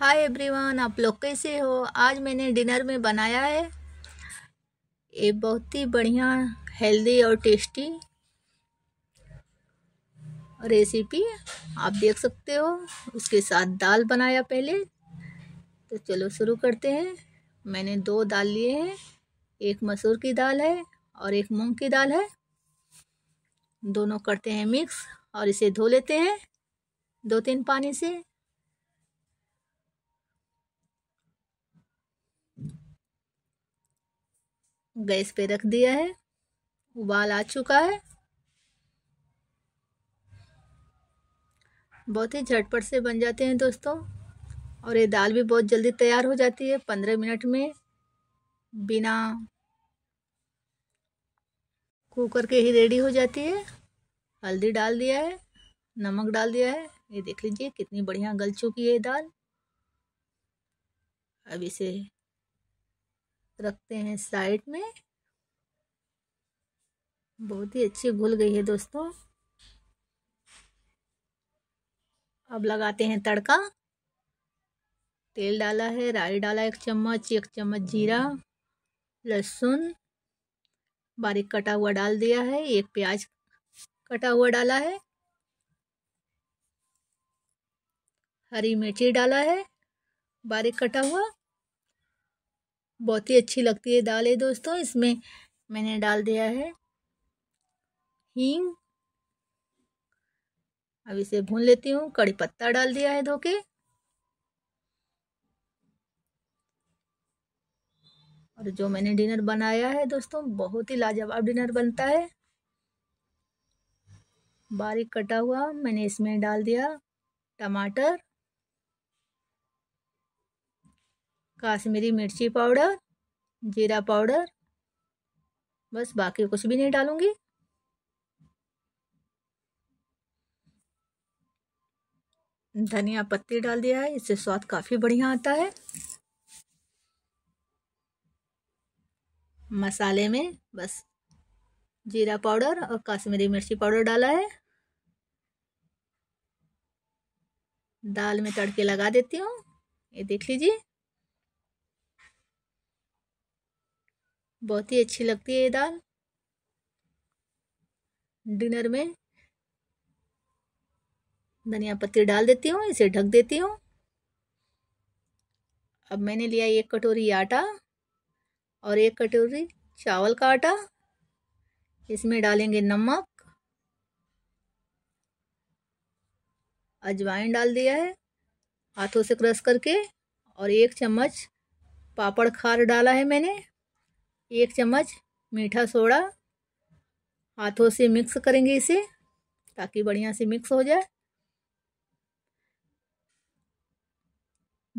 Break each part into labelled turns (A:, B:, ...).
A: hi everyone आप लोग कैसे हो आज मैंने डिनर में बनाया है ये बहुत ही बढ़िया हेल्दी और टेस्टी रेसिपी आप देख सकते हो उसके साथ दाल बनाया पहले तो चलो शुरू करते हैं मैंने दो दाल लिए हैं एक मसूर की दाल है और एक मूंग की दाल है दोनों करते हैं मिक्स और इसे धो लेते हैं दो तीन पानी से गैस पे रख दिया है उबाल आ चुका है बहुत ही झटपट से बन जाते हैं दोस्तों और ये दाल भी बहुत जल्दी तैयार हो जाती है पंद्रह मिनट में बिना कुकर के ही रेडी हो जाती है हल्दी डाल दिया है नमक डाल दिया है ये देख लीजिए कितनी बढ़िया गल चुकी है दाल अब इसे रखते हैं साइड में बहुत ही अच्छी घुल गई है दोस्तों अब लगाते हैं तड़का तेल डाला है राई डाला एक चम्मच एक चम्मच जीरा लहसुन बारीक कटा हुआ डाल दिया है एक प्याज कटा हुआ डाला है हरी मिर्ची डाला है बारीक कटा हुआ बहुत ही अच्छी लगती है दाल है दोस्तों इसमें मैंने डाल दिया है हींग अब इसे भून लेती हूँ कड़ी पत्ता डाल दिया है धोके और जो मैंने डिनर बनाया है दोस्तों बहुत ही लाजवाब डिनर बनता है बारीक कटा हुआ मैंने इसमें डाल दिया टमाटर काश्मीरी मिर्ची पाउडर जीरा पाउडर बस बाकी कुछ भी नहीं डालूंगी धनिया पत्ती डाल दिया है इससे स्वाद काफ़ी बढ़िया आता है मसाले में बस जीरा पाउडर और काश्मीरी मिर्ची पाउडर डाला है दाल में तड़के लगा देती हूँ ये देख लीजिए बहुत ही अच्छी लगती है ये दाल डिनर में धनिया पत्ती डाल देती हूँ इसे ढक देती हूँ अब मैंने लिया एक कटोरी आटा और एक कटोरी चावल का आटा इसमें डालेंगे नमक अजवाइन डाल दिया है हाथों से क्रश करके और एक चम्मच पापड़ खार डाला है मैंने एक चम्मच मीठा सोडा हाथों से मिक्स करेंगे इसे ताकि बढ़िया से मिक्स हो जाए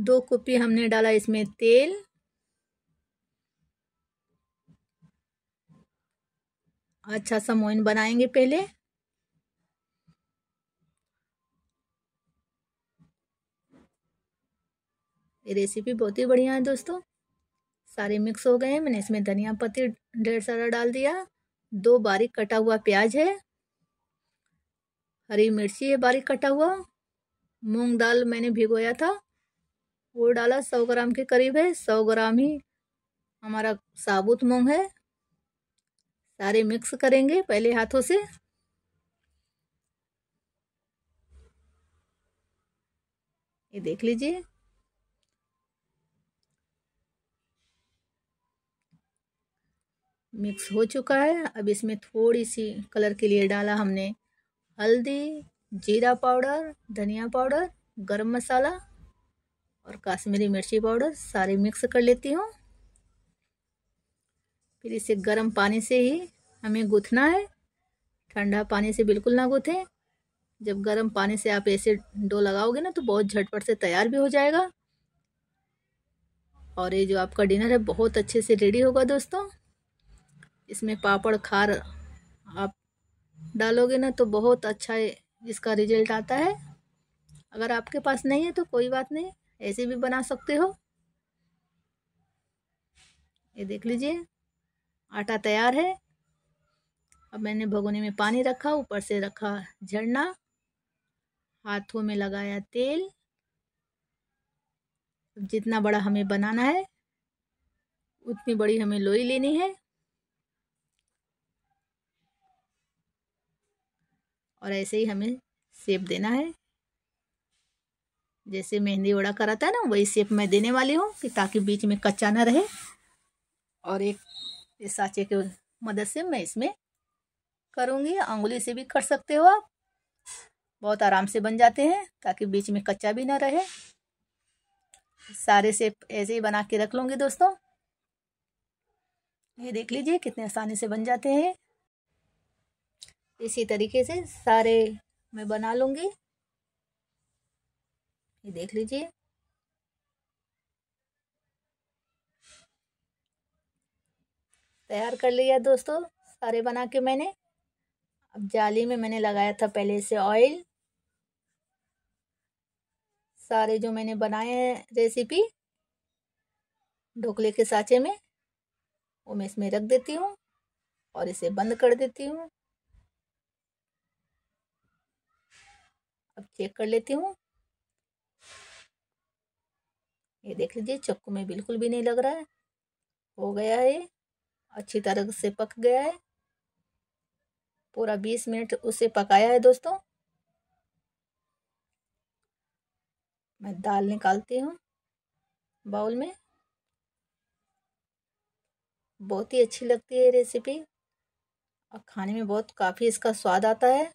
A: दो कॉपी हमने डाला इसमें तेल अच्छा सा मोइन बनाएंगे पहले ये रेसिपी बहुत ही बढ़िया है दोस्तों सारे मिक्स हो गए मैंने इसमें धनिया पत्ती ढेर सारा डाल दिया दो बारीक कटा हुआ प्याज है हरी मिर्ची है बारीक कटा हुआ मूंग दाल मैंने भिगोया था वो डाला सौ ग्राम के करीब है सौ ग्राम ही हमारा साबुत मूंग है सारे मिक्स करेंगे पहले हाथों से ये देख लीजिए मिक्स हो चुका है अब इसमें थोड़ी सी कलर के लिए डाला हमने हल्दी जीरा पाउडर धनिया पाउडर गरम मसाला और काश्मीरी मिर्ची पाउडर सारे मिक्स कर लेती हूँ फिर इसे गर्म पानी से ही हमें गूथना है ठंडा पानी से बिल्कुल ना गूँथें जब गर्म पानी से आप ऐसे डो लगाओगे ना तो बहुत झटपट से तैयार भी हो जाएगा और ये जो आपका डिनर है बहुत अच्छे से रेडी होगा दोस्तों इसमें पापड़ खार आप डालोगे ना तो बहुत अच्छा इसका रिजल्ट आता है अगर आपके पास नहीं है तो कोई बात नहीं ऐसे भी बना सकते हो ये देख लीजिए आटा तैयार है अब मैंने भगोने में पानी रखा ऊपर से रखा झरना हाथों में लगाया तेल जितना बड़ा हमें बनाना है उतनी बड़ी हमें लोई लेनी है और ऐसे ही हमें सेप देना है जैसे मेहंदी वड़ा कराता है ना वही सेप मैं देने वाली हूँ कि ताकि बीच में कच्चा ना रहे और एक इस साँचे के मदद से मैं इसमें करूँगी अंगुली से भी कर सकते हो आप बहुत आराम से बन जाते हैं ताकि बीच में कच्चा भी ना रहे सारे सेप ऐसे ही बना के रख लूँगी दोस्तों ये देख लीजिए कितने आसानी से बन जाते हैं इसी तरीके से सारे मैं बना लूँगी ये देख लीजिए तैयार कर लिया दोस्तों सारे बना के मैंने अब जाली में मैंने लगाया था पहले से ऑयल सारे जो मैंने बनाए हैं रेसिपी ढोकले के साँचे में वो मैं इसमें रख देती हूँ और इसे बंद कर देती हूँ अब चेक कर लेती हूँ ये देख लीजिए चक्कू में बिल्कुल भी नहीं लग रहा है हो गया है अच्छी तरह से पक गया है पूरा बीस मिनट उसे पकाया है दोस्तों मैं दाल निकालती हूँ बाउल में बहुत ही अच्छी लगती है रेसिपी और खाने में बहुत काफ़ी इसका स्वाद आता है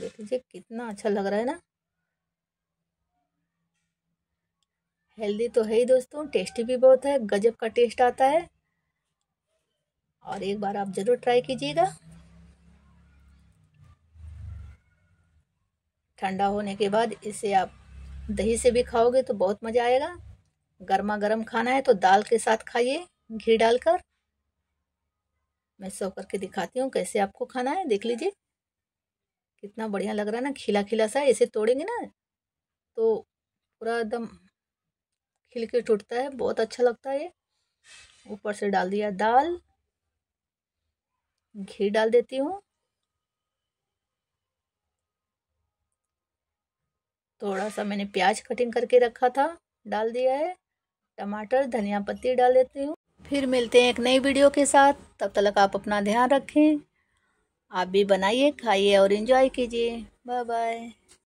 A: देख लीजिए कितना अच्छा लग रहा है ना हेल्दी तो है ही दोस्तों टेस्टी भी बहुत है गजब का टेस्ट आता है और एक बार आप ज़रूर ट्राई कीजिएगा ठंडा होने के बाद इसे आप दही से भी खाओगे तो बहुत मज़ा आएगा गर्मा गर्म खाना है तो दाल के साथ खाइए घी डालकर मैं सो करके दिखाती हूँ कैसे आपको खाना है देख लीजिए कितना बढ़िया लग रहा है ना खिला खिला सा ऐसे तोड़ेंगे ना तो पूरा एकदम खिल के टूटता है बहुत अच्छा लगता है ऊपर से डाल दिया दाल घी डाल देती हूँ थोड़ा सा मैंने प्याज कटिंग करके रखा था डाल दिया है टमाटर धनिया पत्ती डाल देती हूँ फिर मिलते हैं एक नई वीडियो के साथ तब तक आप अपना ध्यान रखें आप भी बनाइए खाइए और इन्जॉय कीजिए बाय बाय